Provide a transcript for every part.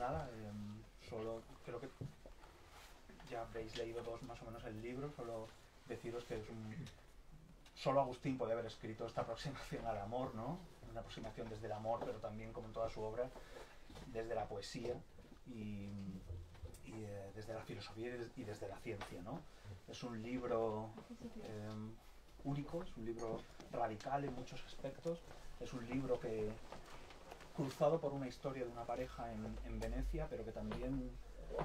nada, em, solo creo que ya habréis leído dos más o menos el libro, solo deciros que es un... Solo Agustín puede haber escrito esta aproximación al amor, ¿no? Una aproximación desde el amor, pero también, como en toda su obra, desde la poesía y, eh, desde la filosofía y desde la ciencia, ¿no? Es un libro em, único, es un libro radical en muchos aspectos, es un libro que cruzado por una historia de una pareja en, Venecia, pero que también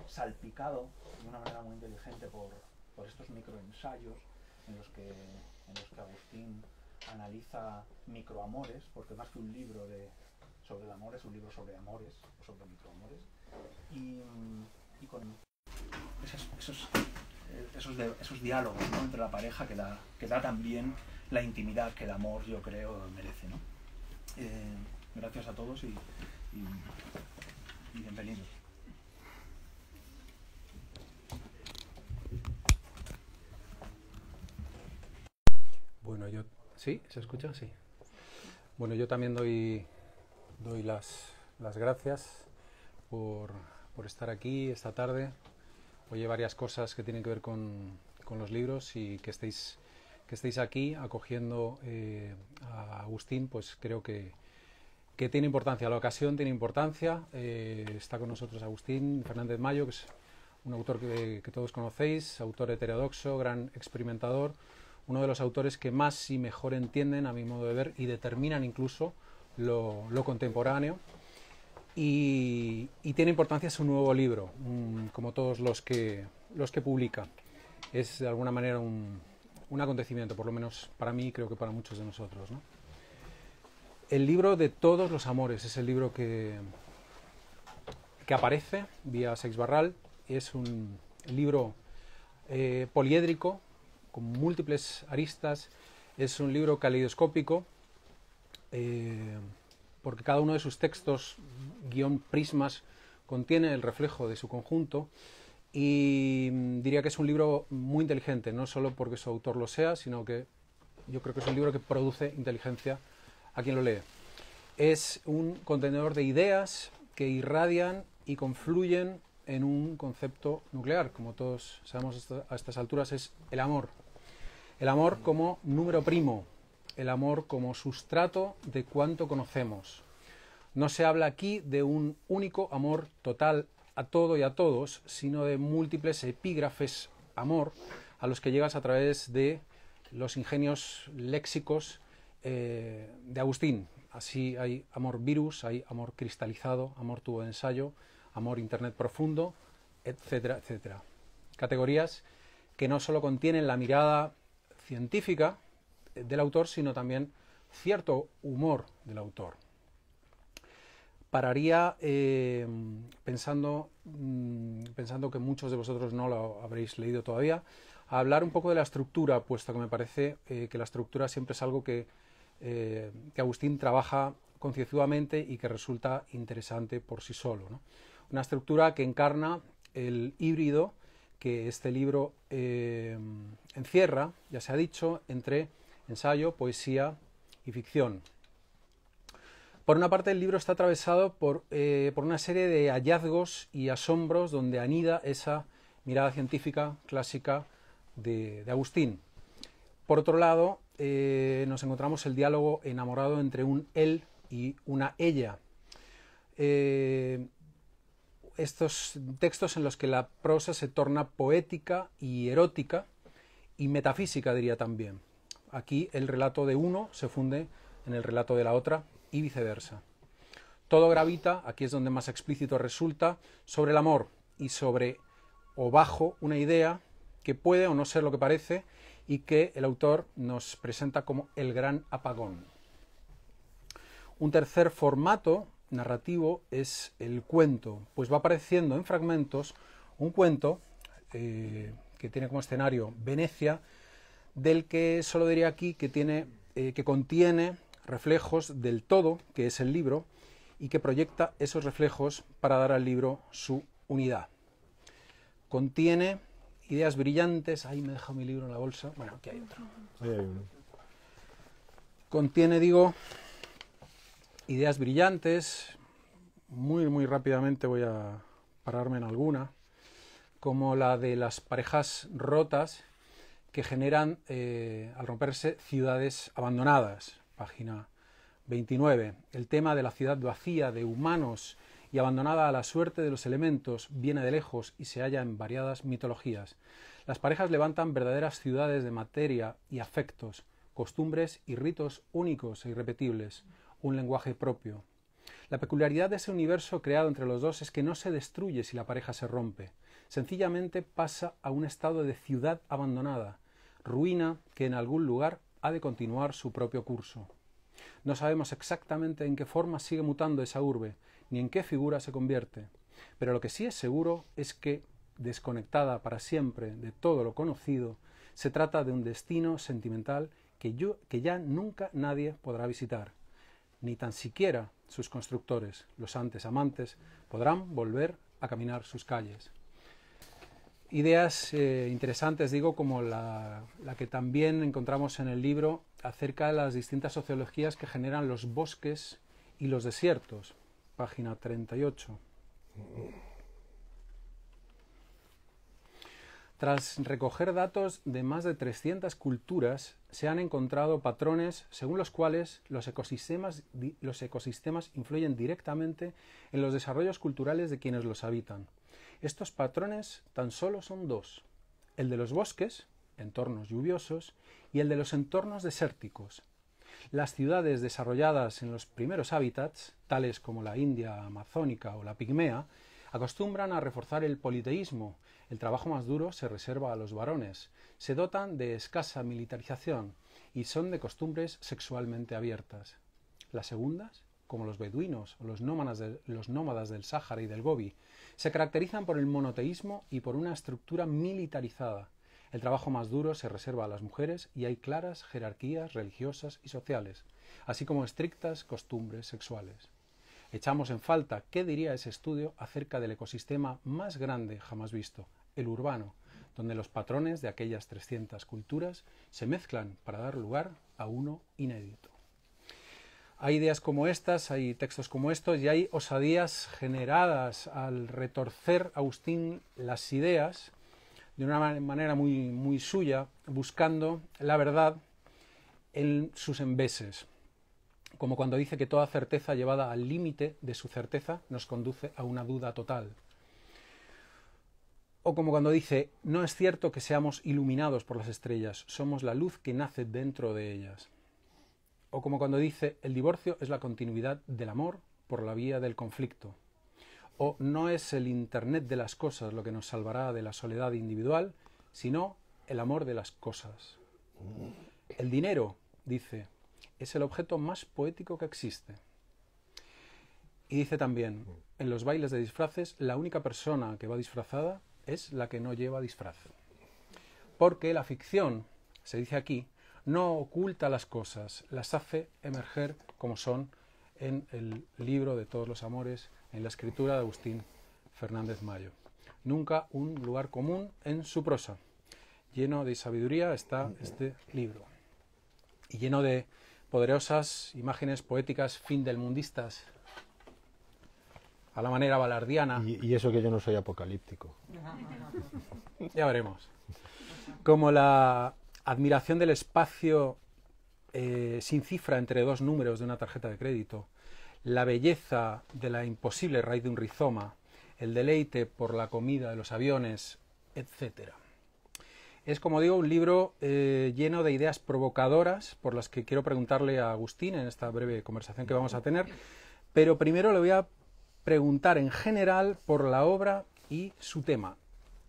salpicado de una manera muy inteligente por, estos microensayos en los que, Agustín analiza microamores, porque más que un libro sobre el amor es un libro sobre amores, o sobre microamores, y, con esos, diálogos entre la pareja que da, da también la intimidad que el amor, yo creo, merece. ¿no? Eh, Gracias a todos y, bienvenidos. Bueno, yo... ¿Sí? ¿Se escucha? Sí. Bueno, yo también doy, doy las, las gracias por, estar aquí esta tarde. Oye varias cosas que tienen que ver con, los libros y que estéis, que estéis aquí acogiendo eh, a Agustín, pues creo que, que tiene importancia, la ocasión tiene importancia. Eh, está con nosotros Agustín Fernández Mayo, que es un autor que, todos conocéis, autor heterodoxo, gran experimentador, uno de los autores que más y mejor entienden, a mi modo de ver, y determinan incluso lo, contemporáneo. Y, tiene importancia su nuevo libro, como todos los que, los que publica. Es de alguna manera un, un acontecimiento, por lo menos para mí, creo que para muchos de nosotros. ¿no? El libro de todos los amores es el libro que, que aparece vía Sex Barral. Es un libro eh, poliédrico, con múltiples aristas. Es un libro caleidoscópico, eh, porque cada uno de sus textos, guión prismas, contiene el reflejo de su conjunto. Y mm, diría que es un libro muy inteligente, no solo porque su autor lo sea, sino que yo creo que es un libro que produce inteligencia a quien lo lee. Es un contenedor de ideas que irradian y confluyen en un concepto nuclear, como todos sabemos a estas alturas, es el amor. El amor como número primo, el amor como sustrato de cuanto conocemos. No se habla aquí de un único amor total a todo y a todos, sino de múltiples epígrafes amor a los que llegas a través de los ingenios léxicos eh, de Agustín. Así hay amor virus, hay amor cristalizado, amor tubo de ensayo, amor internet profundo, etcétera, etcétera. Categorías que no solo contienen la mirada científica eh, del autor, sino también cierto humor del autor. Pararía eh, pensando, mm, pensando que muchos de vosotros no lo habréis leído todavía, a hablar un poco de la estructura, puesto que me parece que la estructura siempre es algo que eh, que Agustín trabaja concienzudamente y que resulta interesante por sí solo. Una estructura que encarna el híbrido que este libro eh, encierra, ya se ha dicho, entre ensayo, poesía y ficción. Por una parte, el libro está atravesado por, eh, una serie de hallazgos y asombros donde anida esa mirada científica clásica de Agustín. Por otro lado, eh, nos encontramos el diálogo enamorado entre un él y una ella. Eh, estos textos en los que la prosa se torna poética y erótica y metafísica, diría también. Aquí el relato de uno se funde en el relato de la otra y viceversa. Todo gravita, aquí es donde más explícito resulta, sobre el amor y sobre o bajo una idea que puede o no ser lo que parece, y que el autor nos presenta como el gran apagón. Un tercer formato narrativo es el cuento, pues va apareciendo en fragmentos un cuento eh, que tiene como escenario Venecia, del que solo diría aquí que, tiene, eh, que contiene reflejos del todo, que es el libro, y que proyecta esos reflejos para dar al libro su unidad. Contiene ideas brillantes. Ahí me he dejado mi libro en la bolsa. Bueno, aquí hay otro. Contiene, digo, ideas brillantes. Muy, muy rápidamente voy a pararme en alguna, como la de las parejas rotas que generan, eh, al romperse, ciudades abandonadas. Página 29. El tema de la ciudad vacía, de humanos y abandonada a la suerte de los elementos, viene de lejos y se halla en variadas mitologías. Las parejas levantan verdaderas ciudades de materia y afectos, costumbres y ritos únicos e irrepetibles, un lenguaje propio. La peculiaridad de ese universo creado entre los dos es que no se destruye si la pareja se rompe, sencillamente pasa a un estado de ciudad abandonada, ruina que en algún lugar ha de continuar su propio curso. No sabemos exactamente en qué forma sigue mutando esa urbe, ni en qué figura se convierte. Pero lo que sí es seguro es que, desconectada para siempre de todo lo conocido, se trata de un destino sentimental que, ya nunca nadie podrá visitar. Ni tan siquiera sus constructores, los antes amantes, podrán volver a caminar sus calles. Ideas eh, interesantes, digo, como la que también encontramos en el libro acerca de las distintas sociologías que generan los bosques y los desiertos, página 38. Tras recoger datos de más de 300 culturas, se han encontrado patrones según los cuales los ecosistemas, influyen directamente en los desarrollos culturales de quienes los habitan. Estos patrones tan solo son dos, el de los bosques, entornos lluviosos, y el de los entornos desérticos, las ciudades desarrolladas en los primeros hábitats, tales como la India amazónica o la pigmea, acostumbran a reforzar el politeísmo. El trabajo más duro se reserva a los varones. Se dotan de escasa militarización y son de costumbres sexualmente abiertas. Las segundas, como los beduinos o los nómadas, nómadas del Sáhara y del Gobi, se caracterizan por el monoteísmo y por una estructura militarizada. El trabajo más duro se reserva a las mujeres y hay claras jerarquías religiosas y sociales, así como estrictas costumbres sexuales. Echamos en falta qué diría ese estudio acerca del ecosistema más grande jamás visto, el urbano, donde los patrones de aquellas 300 culturas se mezclan para dar lugar a uno inédito. Hay ideas como estas, hay textos como estos y hay osadías generadas al retorcer Agustín las ideas de una manera muy, muy suya, buscando la verdad en sus embeses, como cuando dice que toda certeza llevada al límite de su certeza nos conduce a una duda total. O como cuando dice, no es cierto que seamos iluminados por las estrellas, somos la luz que nace dentro de ellas. O como cuando dice, el divorcio es la continuidad del amor por la vía del conflicto o no es el Internet de las cosas lo que nos salvará de la soledad individual, sino el amor de las cosas. El dinero, dice, es el objeto más poético que existe. Y dice también, en los bailes de disfraces, la única persona que va disfrazada es la que no lleva disfraz. Porque la ficción, se dice aquí, no oculta las cosas, las hace emerger como son en el libro de todos los amores en la escritura de Agustín Fernández Mayo. Nunca un lugar común en su prosa. Lleno de sabiduría está este libro. Y lleno de poderosas imágenes poéticas fin del mundistas a la manera balardiana. Y, eso que yo no soy apocalíptico. ya veremos. Como la admiración del espacio eh, sin cifra entre dos números de una tarjeta de crédito, la belleza de la imposible raíz de un rizoma, el deleite por la comida de los aviones, etc. Es, como digo, un libro eh, lleno de ideas provocadoras por las que quiero preguntarle a Agustín en esta breve conversación que vamos a tener, pero primero le voy a preguntar en general por la obra y su tema,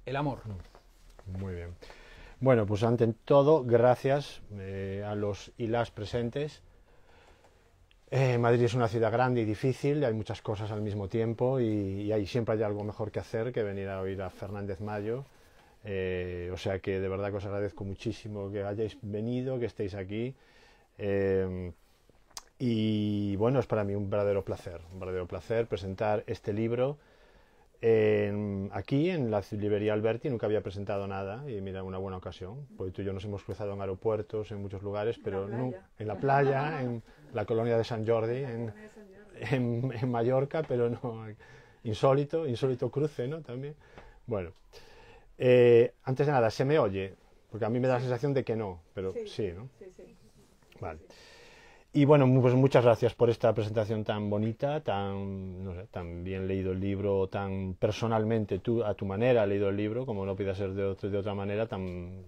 el amor. Mm, muy bien. Bueno, pues ante todo, gracias eh, a los y las presentes eh, Madrid es una ciudad grande y difícil, hay muchas cosas al mismo tiempo y, siempre hay algo mejor que hacer que venir a oír a Fernández Mayo. Eh, o sea que de verdad que os agradezco muchísimo que hayáis venido, que estéis aquí. Em, y bueno, es para mí un verdadero placer, un verdadero placer presentar este libro em, aquí en la librería Alberti. Nunca había presentado nada y mira, una buena ocasión. Pues tú y yo nos hemos cruzado en aeropuertos, en muchos lugares, pero en la playa, no, en, la playa en, la colonia de San Jordi en, en, Mallorca, pero no, insólito, insólito cruce, ¿no? También. Bueno, eh, antes de nada, ¿se me oye? Porque a mí me da la sensación de que no, pero sí, ¿no? Sí, sí. Vale. Y bueno, pues muchas gracias por esta presentación tan bonita, tan, tan bien leído el libro, tan personalmente tú, a tu manera leído el libro, como no pida ser de, otro, de otra manera, tan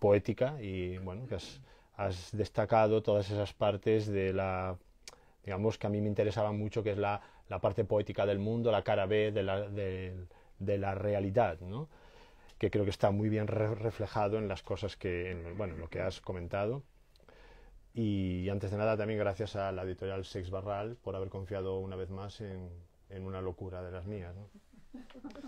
poética y bueno, que has has destacado todas esas partes de la, digamos que a mí me interesaba mucho, que es la, la parte poética del mundo, la cara B de la, de, la realidad, ¿no? que creo que está muy bien reflejado en las cosas que, bueno, lo que has comentado. Y antes de nada, también gracias a la editorial Sex Barral por haber confiado una vez más en, en una locura de las mías. ¿no?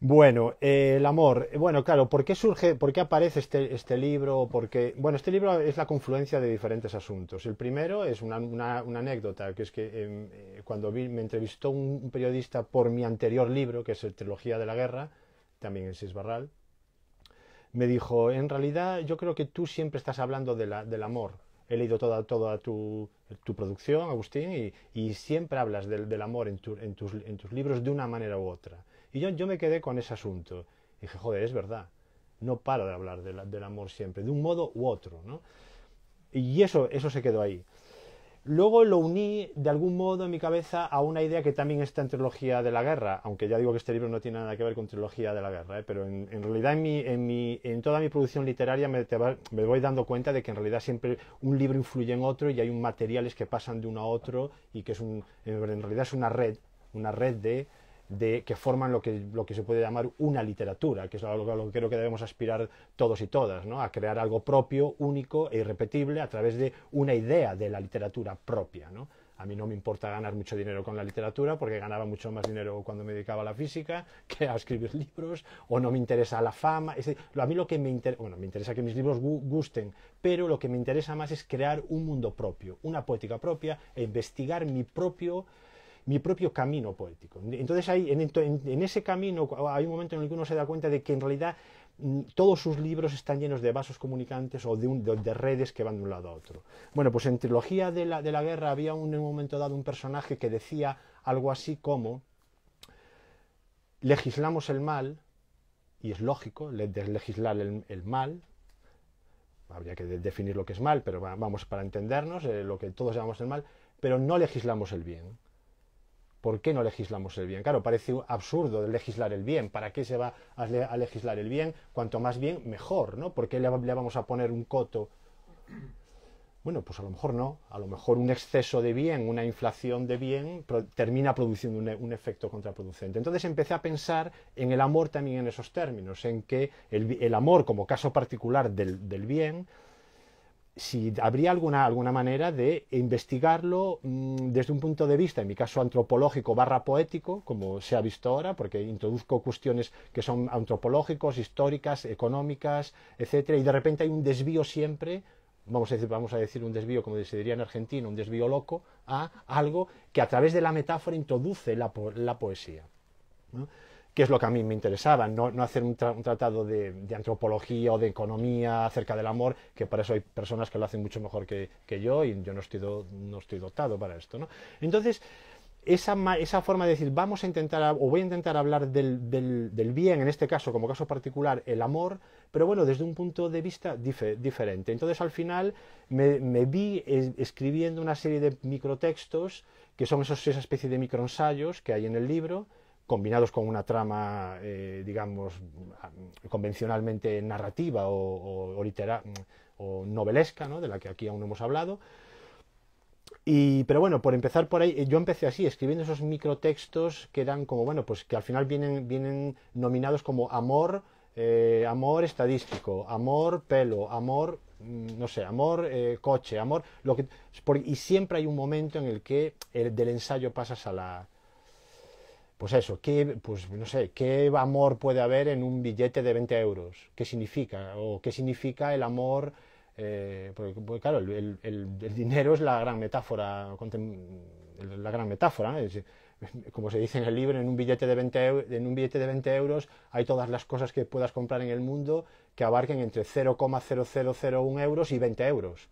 Bueno, eh, el amor. Eh, bueno, claro, ¿por qué surge, por qué aparece este, este, libro? Porque, bueno, este libro es la confluencia de diferentes asuntos. El primero es una, anécdota, que es que em, eh, cuando me entrevistó un periodista por mi anterior libro, que es el Trilogía de la Guerra, también en Sisbarral, me dijo, en realidad yo creo que tú siempre estás hablando del amor. He leído toda, toda tu, producción, Agustín, y, siempre hablas del, amor en tus libros de una manera u otra. Y yo, me quedé con ese asunto. Y dije, joder, es verdad. No paro de hablar del amor siempre, de un modo u otro. ¿no? Y eso, eso se quedó ahí. Luego lo uní de algún modo en mi cabeza a una idea que también está en Trilogía de la Guerra, aunque ya digo que este libro no tiene nada que ver con Trilogía de la Guerra, ¿eh? pero en, realidad en, toda mi producción literaria me, voy dando cuenta de que en realidad siempre un libro influye en otro y hay un materiales que pasan de uno a otro y que es en realidad es una red, una red de, de, que forman lo que, se puede llamar una literatura, que es lo que creo que debemos aspirar todos y todas, a crear algo propio, único e irrepetible a través de una idea de la literatura propia. A mí no me importa ganar mucho dinero con la literatura porque ganaba mucho más dinero cuando me dedicaba a la física que a escribir libros o no me interesa la fama. a mí lo que me interesa, bueno, me interesa que mis libros gusten, pero lo que me interesa más es crear un mundo propio, una poética propia e investigar mi propio mi propio camino poético. Entonces hay, en, ese camino hay un momento en el que uno se da cuenta de que en realidad mm, todos sus libros están llenos de vasos comunicantes o de, redes que van de un lado a otro. Bueno, pues en Trilogía de la, Guerra había un, momento dado un personaje que decía algo así como legislamos el mal, y es lógico legislar el, mal, habría que definir lo que es mal, pero vamos para entendernos, eh, lo que todos llamamos el mal, pero no legislamos el bien. ¿por qué no legislamos el bien? Claro, parece absurdo legislar el bien. ¿Para qué se va a, legislar el bien? Cuanto más bien, mejor, ¿no? ¿Por qué le, vamos a poner un coto? Bueno, pues a lo mejor no. A lo mejor un exceso de bien, una inflación de bien, termina produciendo un, efecto contraproducente. Entonces empecé a pensar en el amor también en esos términos, en que el, amor como caso particular del bien si habría alguna, alguna manera de investigarlo mm, desde un punto de vista, en mi caso antropológico barra poético, como se ha visto ahora, porque introduzco cuestiones que son antropológicos, históricas, económicas, etcétera, y de repente hay un desvío siempre, vamos a decir, vamos a decir un desvío, como se diría en Argentina, un desvío loco, a algo que a través de la metáfora introduce la, poesía que es lo que a mí me interesaba, no, no hacer un, tratado de, antropología o de economía acerca del amor, que para eso hay personas que lo hacen mucho mejor que, yo y yo no estoy, no estoy dotado para esto. ¿no? Entonces, esa, esa, forma de decir, vamos a intentar, o voy a intentar hablar del, del, del, bien, en este caso, como caso particular, el amor, pero bueno, desde un punto de vista diferente. Entonces, al final, me, vi escribiendo una serie de microtextos, que son esos, esa especie de microensayos que hay en el libro, combinados con una trama, eh, digamos, convencionalmente narrativa o, novelesca, de la que aquí aún no hemos hablado. Y, pero bueno, por empezar por ahí, eh, yo empecé así, escribiendo esos microtextos que eran como, bueno, pues que al final vienen, vienen nominados como amor, eh, amor estadístico, amor pelo, amor, mm, no sé, amor coche, amor, lo que... y siempre hay un momento en el que del ensayo pasas a la, pues eso, ¿qué, pues no sé, ¿qué amor puede haber en un billete de 20 euros? ¿Qué significa? ¿O qué significa el amor? Eh, porque, claro, el, dinero es la gran metáfora, la gran metáfora, ¿eh? como se dice en el libro, en un, billete de en un billete de 20 euros hay todas las cosas que puedas comprar en el mundo que abarquen entre 0,0001 euros y 20 euros.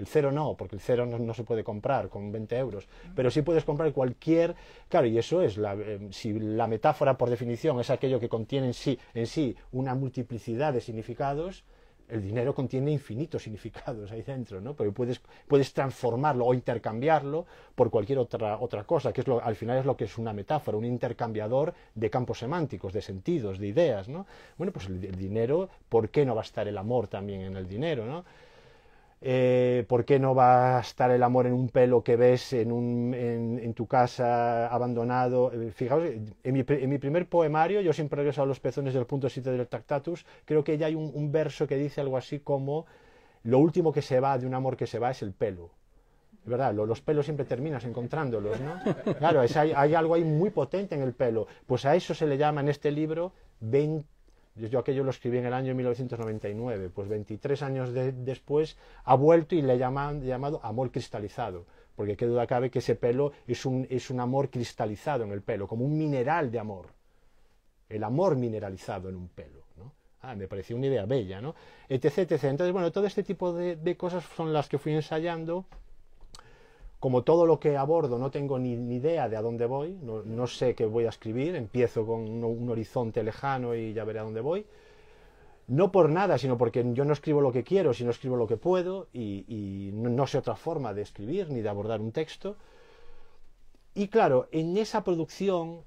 El cero no, porque el cero no, se puede comprar con 20 euros, pero sí puedes comprar cualquier... Claro, y eso es, la, eh, si la metáfora por definición es aquello que contiene en sí, en sí una multiplicidad de significados, el dinero contiene infinitos significados ahí dentro, ¿no? Pero puedes, puedes transformarlo o intercambiarlo por cualquier otra, otra cosa, que es lo, al final es lo que es una metáfora, un intercambiador de campos semánticos, de sentidos, de ideas, ¿no? Bueno, pues el, el dinero, ¿por qué no va a estar el amor también en el dinero, ¿no? Eh, ¿Por qué no va a estar el amor en un pelo que ves en, tu casa abandonado? Eh, fijaos, en mi, primer poemario, yo siempre regreso a los pezones del punto 7 del Tactatus, creo que ya hay un, verso que dice algo así como, lo último que se va de un amor que se va es el pelo. Es ¿verdad? Los pelos siempre terminas encontrándolos, ¿no? Claro, hay, hay, algo ahí muy potente en el pelo. Pues a eso se le llama en este libro yo aquello lo escribí en el año 1999, pues 23 años después ha vuelto y le llaman llamado amor cristalizado, porque qué duda cabe que ese pelo es un, amor cristalizado en el pelo, como un mineral de amor, el amor mineralizado en un pelo. Ah, me pareció una idea bella, ¿no? Etc, etc. Entonces, bueno, todo este tipo de cosas son las que fui ensayando como todo lo que abordo no tengo ni, idea de a dónde voy, no, sé qué voy a escribir, empiezo con un, horizonte lejano y ya veré a dónde voy. No por nada, sino porque yo no escribo lo que quiero, sino escribo lo que puedo y, no, sé otra forma de escribir ni de abordar un texto. Y claro, en esa producción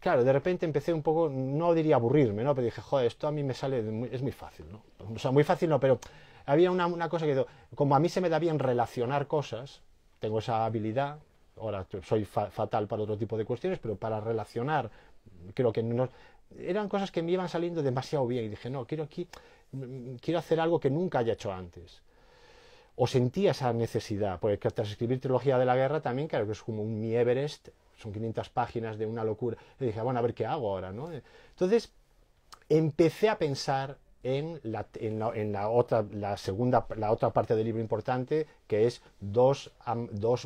claro, de repente empecé un poco, no diría aburrirme, ¿no? Pero dije, joder, esto a mí me sale, es muy fácil, ¿no? O sea, muy fácil no, pero había una, una cosa que, como a mí se me da bien relacionar cosas, tengo esa habilidad, ahora soy fatal para otro tipo de cuestiones, pero para relacionar, creo que eran cosas que me iban saliendo demasiado bien y dije, no, quiero aquí, mm, mm, quiero hacer algo que nunca haya hecho antes. O sentía esa necesidad, porque tras escribir Trilogía de la Guerra también, claro que es como un mi Everest, son 500 páginas de una locura. Le dije, ah, bueno, a ver qué hago ahora, ¿no? Entonces, empecé a pensar en la, otra, segunda, la otra parte del libro importante, que es dos,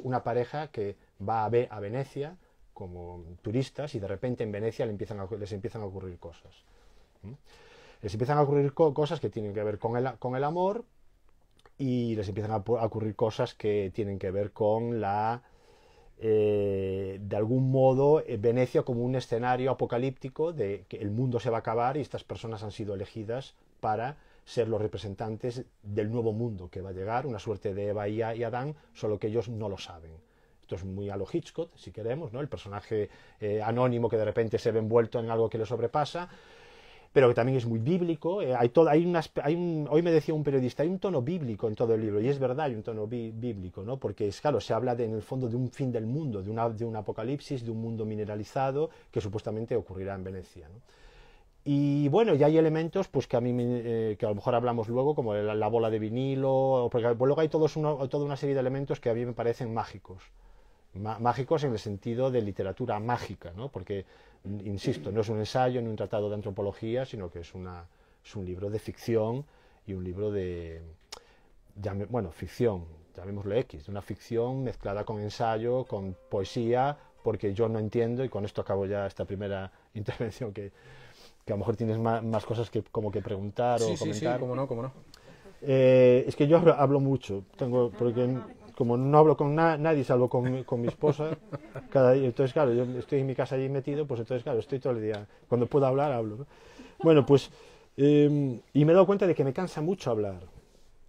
una pareja que va a, a Venecia como turistas y de repente en Venecia les empiezan a, ocurrir cosas. Les empiezan a ocurrir cosas que tienen que ver con el, amor y les empiezan a, ocurrir cosas que tienen que ver con la... Eh, de algún modo eh, Venecia como un escenario apocalíptico de que el mundo se va a acabar y estas personas han sido elegidas para ser los representantes del nuevo mundo que va a llegar, una suerte de Eva y Adán, solo que ellos no lo saben. Esto es muy a lo Hitchcock, si queremos, ¿no? El personaje eh, anónimo que de repente se ve envuelto en algo que le sobrepasa, pero que también es muy bíblico. Eh, hay hoy me decía un periodista, hay un tono bíblico en todo el libro, y es verdad, hay un tono bíblico, ¿no? Porque, claro, se habla en el fondo de un fin del mundo, de, un apocalipsis, de un mundo mineralizado que supuestamente ocurrirá en Venecia, y bueno, ya hay elementos pues que a mí eh, que a lo mejor hablamos luego, como la, bola de vinilo, porque luego hay toda una serie de elementos que a mí me parecen mágicos. Mágicos en el sentido de literatura mágica, ¿no? porque, mm, insisto, no es un ensayo ni un tratado de antropología, sino que es, una, es un libro de ficción y un libro de, bueno, ficción, llamémoslo X, una ficción mezclada con ensayo, con poesía, porque yo no entiendo, y con esto acabo ya esta primera intervención que, a lo mejor tienes más, cosas que como que preguntar o comentar. no, no. Eh, es que yo hablo, mucho, tengo, porque como no hablo con nadie salvo con, mi esposa, cada día, entonces claro, yo estoy en mi casa allí metido, pues entonces claro, estoy todo el día, cuando puedo hablar, hablo. Bueno, pues, em, y me he dado cuenta de que me cansa mucho hablar.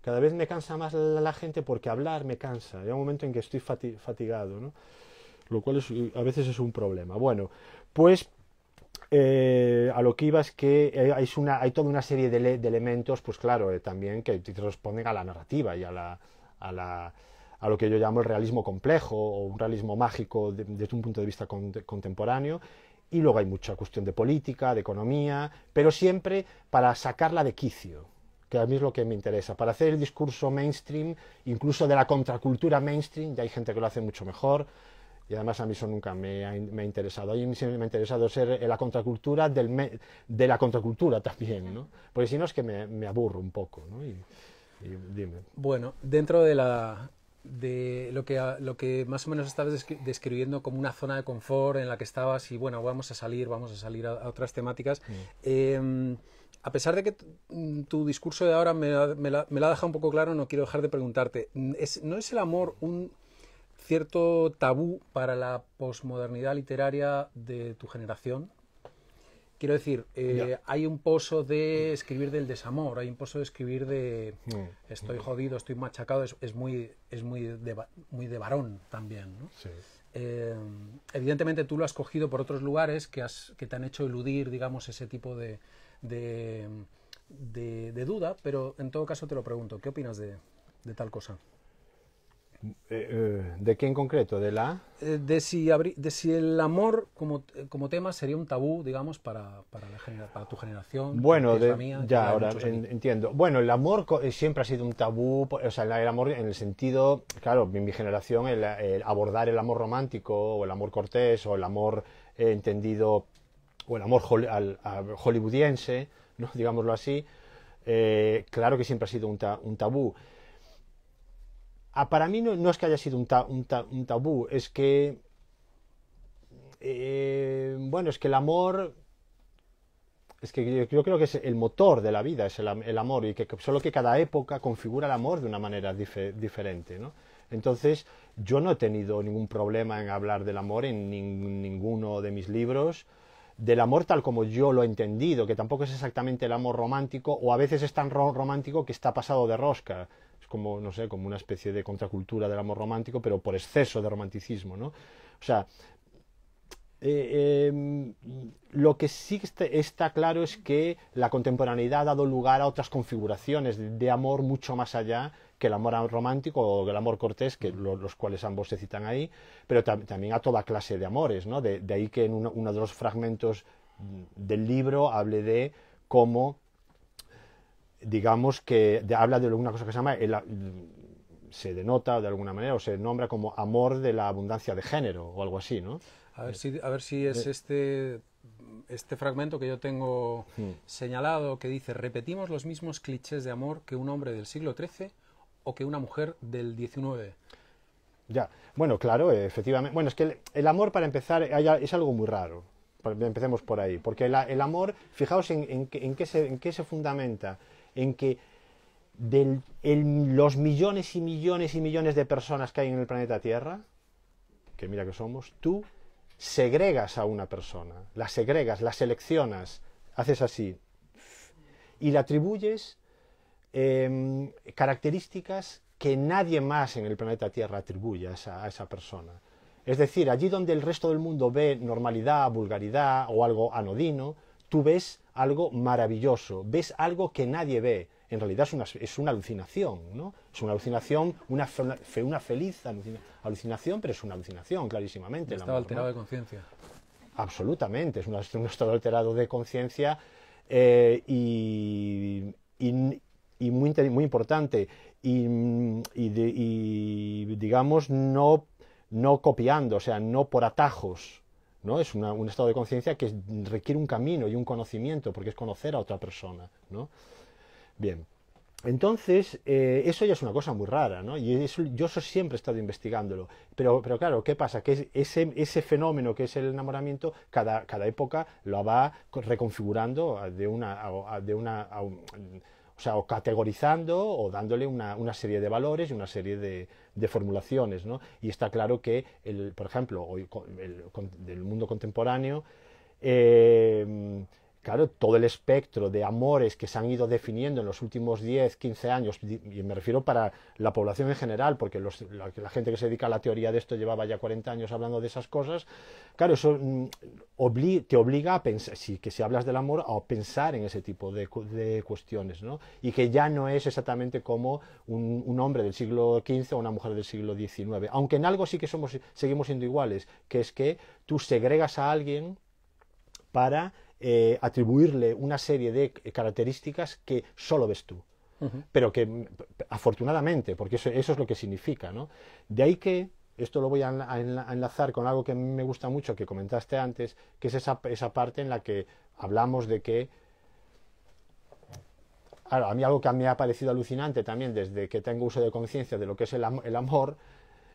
Cada vez me cansa más la, gente porque hablar me cansa. Hay un momento en que estoy fatigado, ¿no? Lo cual a veces es un problema. Bueno, pues eh, a lo que iba es que eh, hay, toda una serie de, elementos, pues claro, eh, también que responden a la narrativa y a, lo que yo llamo el realismo complejo o un realismo mágico desde un punto de vista contemporáneo. Y luego hay mucha cuestión de política, de economía, pero siempre para sacarla de quicio, que a mí es lo que me interesa, para hacer el discurso mainstream, incluso de la contracultura mainstream, ya hay gente que lo hace mucho mejor y además a mí eso nunca me ha, me ha interesado. A mí siempre me ha interesado ser eh, la contracultura de la contracultura también, ¿no? Porque si no es que me, aburro un poco, ¿no? Y, dime. Bueno, dentro de la de lo que, lo que más o menos estabas describiendo como una zona de confort en la que estabas y bueno, vamos a salir, vamos a salir a, otras temáticas. Mm. Em, a pesar de que tu discurso de ahora me, me, la, ha dejado un poco claro, no quiero dejar de preguntarte, ¿no es el amor un cierto tabú para la posmodernidad literaria de tu generación. Quiero decir, eh, hay un pozo de escribir del desamor, hay un pozo de escribir de estoy jodido, estoy machacado, es, muy, de, muy de varón también. Eh, evidentemente tú lo has cogido por otros lugares que, has, que te han hecho eludir, digamos, ese tipo de, de, duda, pero en todo caso te lo pregunto, ¿qué opinas de tal cosa? Eh, eh, ¿De qué en concreto? ¿De la...? Eh, de si, el amor como, tema sería un tabú, digamos, para, para, la para tu generación. Bueno, ya, ahora entiendo. Bueno, el amor siempre ha sido un tabú, o sea, el amor en el sentido, claro, en mi generación, el, abordar el amor romántico, o el amor cortés, o el amor entendido, o el amor hollywoodiense, ¿no? digámoslo así, claro que siempre ha sido un tabú para mí no, es que haya sido un, tabú, es que... Eh, bueno, es que el amor... Es que yo, creo que es el motor de la vida, es el, amor, y que, solo que cada época configura el amor de una manera diferente, ¿no? Entonces, yo no he tenido ningún problema en hablar del amor en ninguno de mis libros, del amor tal como yo lo he entendido, que tampoco es exactamente el amor romántico, o a veces es tan romántico que está pasado de rosca, como, no sé, como una especie de contracultura del amor romántico, pero por exceso de romanticismo, ¿no? O sea, eh, em, lo que sí este, está claro es que la contemporaneidad ha dado lugar a otras configuraciones de, amor mucho más allá que el amor romántico o el amor cortés, que los cuales ambos se citan ahí, pero también a toda clase de amores. ¿no? De, ahí que en uno de los fragmentos del libro hable de cómo digamos que habla de una cosa que se llama, se denota de alguna manera o se nombra como amor de la abundancia de género o algo así, ¿no? A ver si, a ver si es este este fragmento que yo tengo hmm. señalado que dice repetimos los mismos clichés de amor que un hombre del siglo XIII o que una mujer del XIX. Ya, bueno, claro, efectivamente. Bueno, es que el, amor, para empezar, es algo muy raro. Empecemos por ahí. Porque el, amor, fijaos en qué se fundamenta en que de los millones y millones y millones de personas que hay en el planeta Tierra, que mira que somos, tú segregas a una persona, la segregas, la seleccionas, haces así, y le atribuyes em, características que nadie más en el planeta Tierra atribuye a esa persona. Es decir, allí donde el resto del mundo ve normalidad, vulgaridad o algo anodino, tú ves algo maravilloso, ves algo que nadie ve. En realidad es una, es una alucinación, ¿no? Es una alucinación, una, feliz alucinación, pero es una alucinación, clarísimamente. Un estado alterado de conciencia. Absolutamente, es un, estado alterado de conciencia eh, y, y, muy, importante. Y, digamos, no, no copiando, o sea, no por atajos ¿no? Es un estado de conciencia que requiere un camino y un conocimiento, porque es conocer a otra persona, ¿no? Bien. Entonces, eh, eso ya es una cosa muy rara, ¿no? Y yo siempre he estado investigándolo. Pero, pero claro, ¿qué pasa? Que ese, ese fenómeno que es el enamoramiento, cada, época lo va reconfigurando de una, de una o sea, o categorizando o dándole una, serie de valores y una serie de, formulaciones, Y está claro que, el, por ejemplo, hoy el, del mundo contemporáneo, eh, claro, todo el espectro de amores que se han ido definiendo en los últimos 10, 15 años, y me refiero para la población en general, porque la, gente que se dedica a la teoría de esto llevaba ya 40 años hablando de esas cosas, claro, eso mm, te obliga a pensar, sí, que si hablas del amor, a pensar en ese tipo de, cuestiones, ¿no? Y que ya no es exactamente como un, hombre del siglo XV o una mujer del siglo XIX, aunque en algo sí que somos, seguimos siendo iguales, que es que tú segregas a alguien para eh, atribuirle una serie de características que solo ves tú. Pero que afortunadamente, porque eso, es lo que significa. ¿no? De ahí que, esto lo voy a, enlazar con algo que me gusta mucho, que comentaste antes, que es esa, parte en la que hablamos de que a mí algo que me ha parecido alucinante también desde que tengo uso de conciencia de lo que es el, amor,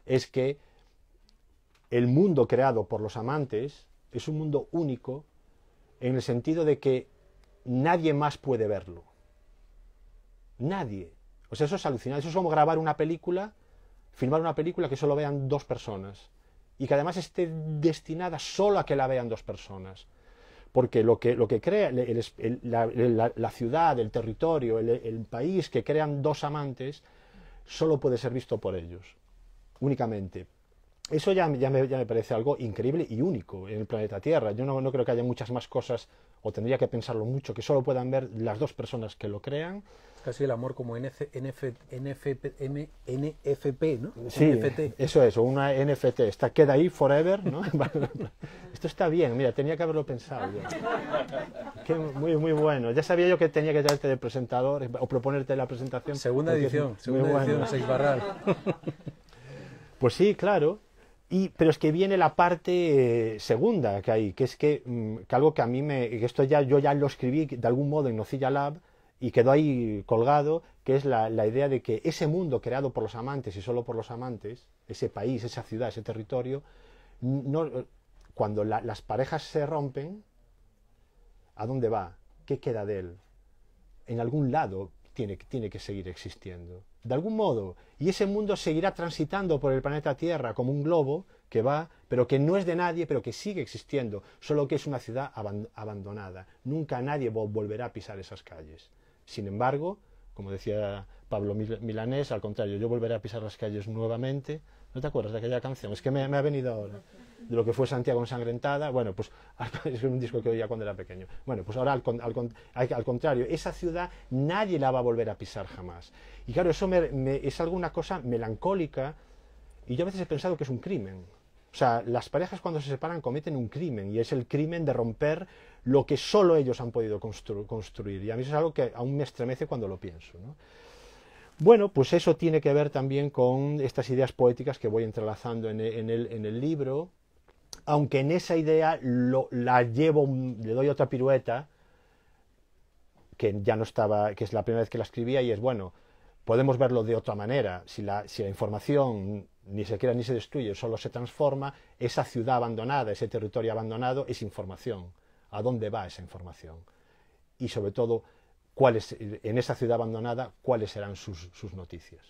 es que el mundo creado por los amantes es un mundo único en el sentido de que nadie más puede verlo. Nadie. O sea, eso es alucinante. Eso es como grabar una película, filmar una película que solo vean dos personas y que además esté destinada solo a que la vean dos personas. Porque lo que, lo que crea la, ciudad, el territorio, el, el país que crean dos amantes, solo puede ser visto por ellos, únicamente. Eso ya, me, parece algo increíble y único en el planeta Tierra. Yo no, creo que haya muchas más cosas, o tendría que pensarlo mucho, que solo puedan ver las dos personas que lo crean. Casi el amor como NF, NF, NFP, ¿no? Sí, eso es, una NFT. Está, queda ahí forever, ¿no? Esto está bien, mira, tenía que haberlo pensado. que muy, muy bueno. Ya sabía yo que tenía que traerte de presentador eh, o proponerte la presentación. Segunda edición, segunda edición, Pues sí, claro, y, pero es que viene la parte eh, segunda que hay, que es mm, que, algo que a mí me. Que esto ya yo ya lo escribí de algún modo en Nocilla Lab y quedó ahí colgado, que es la, idea de que ese mundo creado por los amantes y solo por los amantes, ese país, esa ciudad, ese territorio, no, eh, cuando las parejas se rompen, ¿a dónde va? ¿Qué queda de él? En algún lado tiene, tiene que seguir existiendo. De algún modo, y ese mundo seguirá transitando por el planeta Tierra como un globo que va, pero que no es de nadie, pero que sigue existiendo, solo que es una ciudad abandonada. Nunca nadie volverá a pisar esas calles. Sin embargo, como decía Pablo Milanés, al contrario, yo volveré a pisar las calles nuevamente ¿No te acuerdas de aquella canción? Es que me, ha venido ahora. De lo que fue Santiago ensangrentada. Bueno, pues es un disco que oía cuando era pequeño. Bueno, pues ahora al, contrario, esa ciudad nadie la va a volver a pisar jamás. Y claro, eso me, es alguna cosa melancólica y yo a veces he pensado que es un crimen. O sea, las parejas cuando se separan cometen un crimen y es el crimen de romper lo que solo ellos han podido construir. Y a mí eso es algo que aún me estremece cuando lo pienso. ¿no? Bueno, pues eso tiene que ver también con estas ideas poéticas que voy entrelazando en e, el, libro, aunque en esa idea la llevo, le doy otra pirueta, que ya no estaba, que es la primera vez que la escribía, y es bueno, podemos verlo de otra manera. Si la, si la información ni se crea ni se destruye, solo se transforma, esa ciudad abandonada, ese territorio abandonado, es información. ¿A dónde va esa información? Y sobre todo, cuáles, en esa ciudad abandonada, cuáles serán sus, noticias.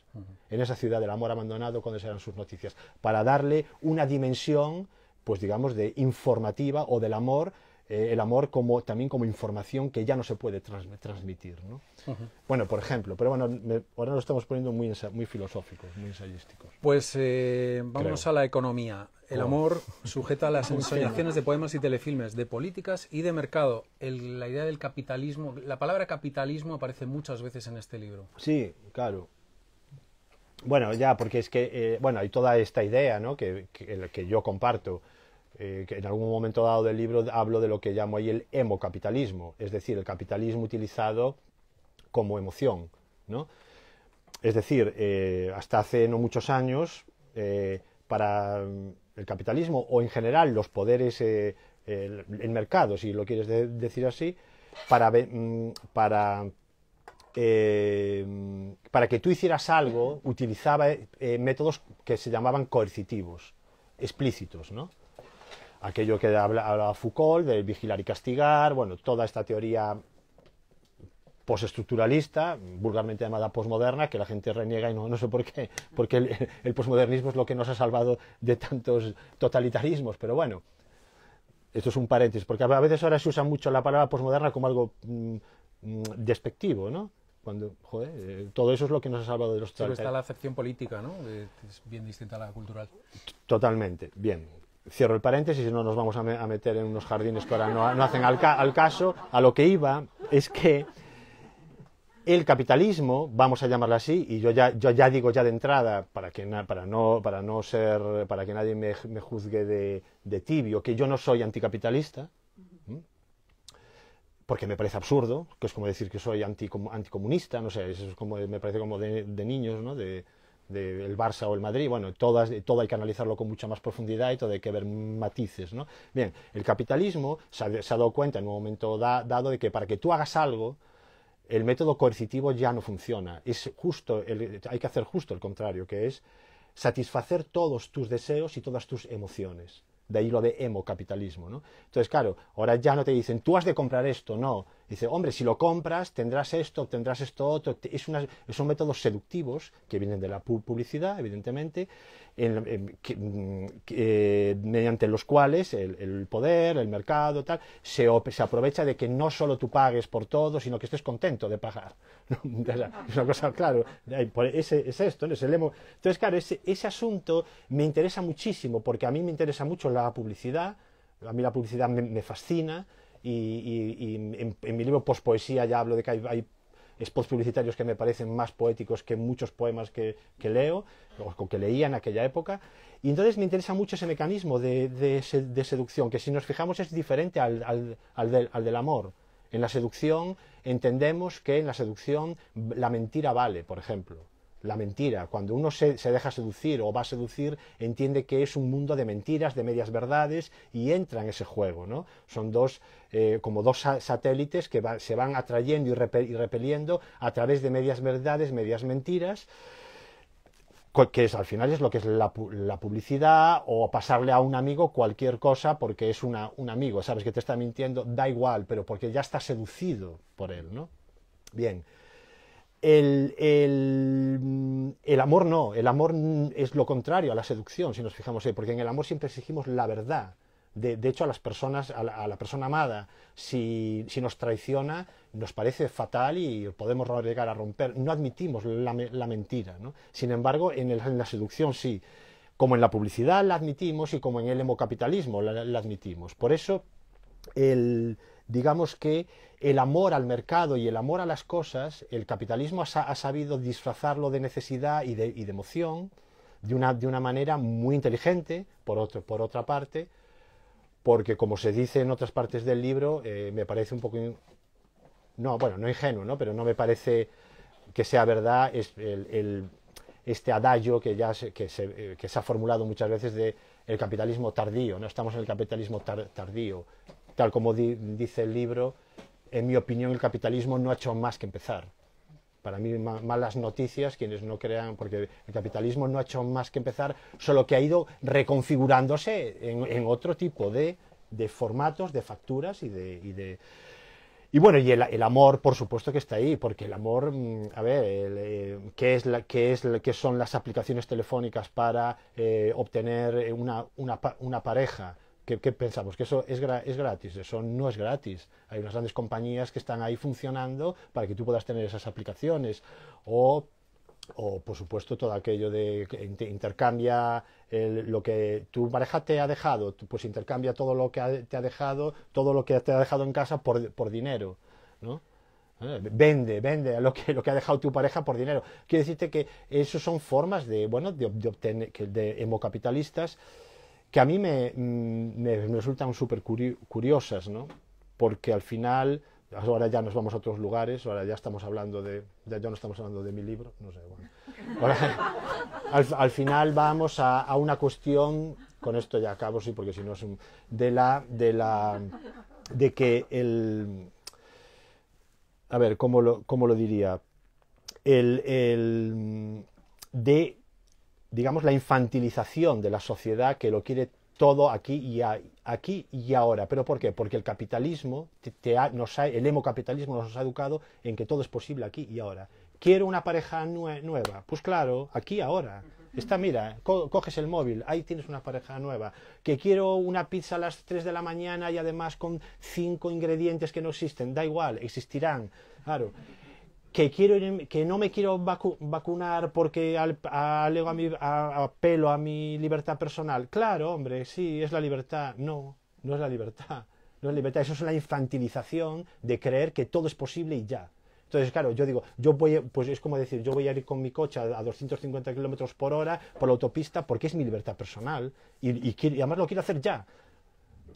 En esa ciudad del amor abandonado, cuáles serán sus noticias. Para darle una dimensión, pues digamos, de informativa o del amor eh, el amor como, también como información que ya no se puede transmitir. Bueno, por ejemplo, pero bueno, ahora lo estamos poniendo muy, filosófico, muy filosóficos, muy ensayísticos. Pues eh, vamos a la economía. El oh. amor sujeta a las ensayaciones de poemas y telefilmes, de políticas y de mercado. la idea del capitalismo, la palabra capitalismo aparece muchas veces en este libro. Sí, claro. Bueno, ya, porque es que, eh, bueno, hay toda esta idea, ¿no? que yo comparto, eh, en algún momento dado del libro hablo de lo que llamo ahí el emocapitalismo, es decir, el capitalismo utilizado como emoción. ¿no? Es decir, eh, hasta hace no muchos años, eh, para mm, el capitalismo o en general los poderes el, mercado, si lo quieres decir así, para, mm, para mm, para que tú hicieras algo, utilizaba métodos que se llamaban coercitivos, explícitos, ¿no? aquello que hablaba Foucault de vigilar y castigar, bueno, toda esta teoría postestructuralista, vulgarmente llamada posmoderna, que la gente reniega y no, no sé por qué, porque el, posmodernismo es lo que nos ha salvado de tantos totalitarismos, pero bueno, esto es un paréntesis, porque a veces ahora se usa mucho la palabra posmoderna como algo mm, mm, despectivo, ¿no? Cuando, eh, todo eso es lo que nos ha salvado de los sí, está la acepción política, ¿no? Es bien distinta a la cultural. Totalmente, bien cierro el paréntesis, si no nos vamos a, meter en unos jardines que ahora no, hacen al, caso, a lo que iba es que el capitalismo, vamos a llamarlo así, y yo ya, yo ya digo ya de entrada, para que, para no, para no ser, para que nadie me, juzgue de, tibio, que yo no soy anticapitalista, porque me parece absurdo, que es como decir que soy anticomunista, no sé, eso como, me parece como de, de niños, ¿no? De, el Barça o el Madrid, bueno, todas, todo hay que analizarlo con mucha más profundidad y todo hay que ver matices, ¿no? Bien, el capitalismo se ha, dado cuenta en un momento dado de que para que tú hagas algo, el método coercitivo ya no funciona. Es justo, hay que hacer justo el contrario, que es satisfacer todos tus deseos y todas tus emociones. De ahí lo de emo capitalismo, ¿no? Entonces, claro, ahora ya no te dicen, tú has de comprar esto, no Dice, hombre, si lo compras, tendrás esto, tendrás esto otro. Es son métodos seductivos que vienen de la publicidad, evidentemente, mm, eh, mediante los cuales el, poder, el mercado, tal, se, se, aprovecha de que no solo tú pagues por todo, sino que estés contento de pagar. es una cosa, claro, es, es esto, es el emo. Entonces, claro, ese, ese asunto me interesa muchísimo, porque a mí me interesa mucho la publicidad, a mí la publicidad me fascina y, en, mi libro post poesía ya hablo de que hay, spots publicitarios que me parecen más poéticos que muchos poemas que, leo o que leía en aquella época. Y entonces me interesa mucho ese mecanismo de, seducción, que si nos fijamos es diferente al, del, amor. En la seducción entendemos que en la seducción la mentira vale, por ejemplo la mentira. Cuando uno se, se, deja seducir o va a seducir, entiende que es un mundo de mentiras, de medias verdades y entra en ese juego. ¿no? Son dos, eh, como dos satélites que se van atrayendo y, repeliendo a través de medias verdades, medias mentiras que es, al final es lo que es la, publicidad o pasarle a un amigo cualquier cosa porque es un amigo, sabes que te está mintiendo, da igual, pero porque ya está seducido por él, ¿no? Bien, Mm, el, amor no, el amor es lo contrario a la seducción, si nos fijamos ahí, eh, porque en el amor siempre exigimos la verdad. De, hecho, a las personas, a la, persona amada, si, nos traiciona, nos parece fatal y podemos llegar a romper. No admitimos la, mentira. ¿no? Sin embargo, en, la seducción sí. Como en la publicidad la admitimos y como en el hemocapitalismo la, la admitimos. Por eso, el, digamos que el amor al mercado y el amor a las cosas, el capitalismo ha, sabido disfrazarlo de necesidad y de, emoción de una, de una, manera muy inteligente, por, otro, por otra parte, porque como se dice en otras partes del libro, eh, me parece un poco... No, bueno, no ingenuo, ¿no? pero no me parece que sea verdad es el, este adagio que, ya se, eh, que, se, ha formulado muchas veces de el capitalismo tardío, ¿no? estamos en el capitalismo tardío, Tal como dice el libro, en mi opinión el capitalismo no ha hecho más que empezar. Para mí malas noticias quienes no crean, porque el capitalismo no ha hecho más que empezar, solo que ha ido reconfigurándose en, otro tipo de, formatos, de facturas y de... Y bueno, y el, amor, por supuesto que está ahí, porque el amor, mm, a ver, eh, ¿qué, es qué es son las aplicaciones telefónicas para eh, obtener una pareja? ¿Qué, pensamos? ¿Que eso es, gratis? Eso no es gratis. Hay unas grandes compañías que están ahí funcionando para que tú puedas tener esas aplicaciones. O, por supuesto, todo aquello de intercambia lo que tu pareja te ha dejado, pues intercambia todo lo que te ha dejado, todo lo que te ha dejado en casa por, por dinero. ¿no? Eh, vende, vende lo que, lo que ha dejado tu pareja por dinero. Quiero decirte que eso son formas de, bueno, de, de obtener, de hemocapitalistas que a mí me, mm, resultan súper curiosas, ¿no? Porque al final, ahora ya nos vamos a otros lugares, ahora ya estamos hablando de, ya, no estamos hablando de mi libro, no sé, bueno. al, final vamos a, una cuestión, con esto ya acabo, sí, porque si no es un, de la, de la, de que el, a ver, ¿cómo lo, cómo lo diría? El, el, de digamos, la infantilización de la sociedad que lo quiere todo aquí y, aquí y ahora. ¿Pero por qué? Porque el capitalismo, nos ha, el emocapitalismo nos ha educado en que todo es posible aquí y ahora. ¿Quiero una pareja nueva? Pues claro, aquí ahora. Está, mira, coges el móvil, ahí tienes una pareja nueva. Que quiero una pizza a las 3 de la mañana y además con cinco ingredientes que no existen. Da igual, existirán. Claro que, quiero que no me quiero vacunar porque alego a, mi, apelo a mi libertad personal. Claro, hombre, sí, es la libertad. No, no es la libertad. No es libertad. Eso es la infantilización de creer que todo es posible y ya. Entonces, claro, yo digo, yo voy, pues es como decir, yo voy a ir con mi coche a, 250 kilómetros por hora por la autopista porque es mi libertad personal y, y, y además lo quiero hacer ya.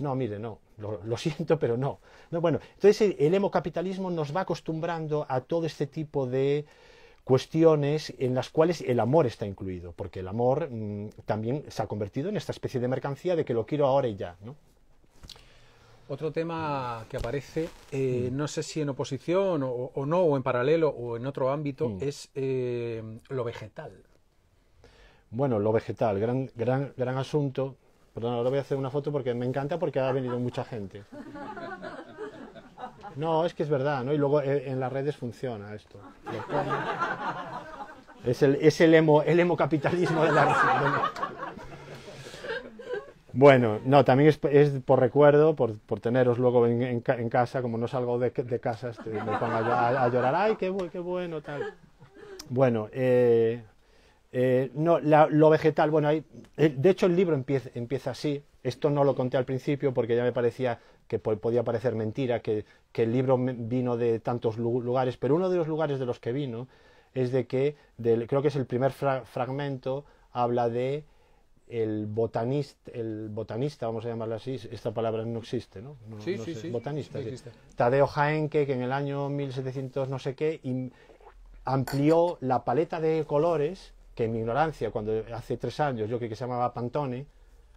No, mire, no, lo, siento, pero no. Bueno, entonces el hemocapitalismo nos va acostumbrando a todo este tipo de cuestiones en las cuales el amor está incluido, porque el amor mm, también se ha convertido en esta especie de mercancía de que lo quiero ahora y ya. Otro tema que aparece, eh, mm. no sé si en oposición o, no, o en paralelo o en otro ámbito, mm. es eh, lo vegetal. Bueno, lo vegetal, gran, gran, gran asunto. Perdón, ahora voy a hacer una foto porque me encanta porque ha venido mucha gente. No, es que es verdad, ¿no? Y luego eh, en las redes funciona esto. Es el, es el emo, el capitalismo de la Bueno, no, también es, por recuerdo, por, por teneros luego en, casa, como no salgo de, de casa, este, me pongo a, llorar, ay, qué, qué bueno, tal. Bueno, eh, eh, no, lo vegetal, bueno, hay, de hecho el libro empieza, empieza, así. Esto no lo conté al principio porque ya me parecía que podía parecer mentira, que, el libro vino de tantos lugares, pero uno de los lugares de los que vino es de que, del, creo que es el primer fragmento, habla de el botanista, el botanista, vamos a llamarlo así, esta palabra no existe, ¿no? Botanista. Tadeo Jaenke, que en el año 1700 no sé qué, amplió la paleta de colores que en mi ignorancia, cuando hace tres años yo que se llamaba Pantone,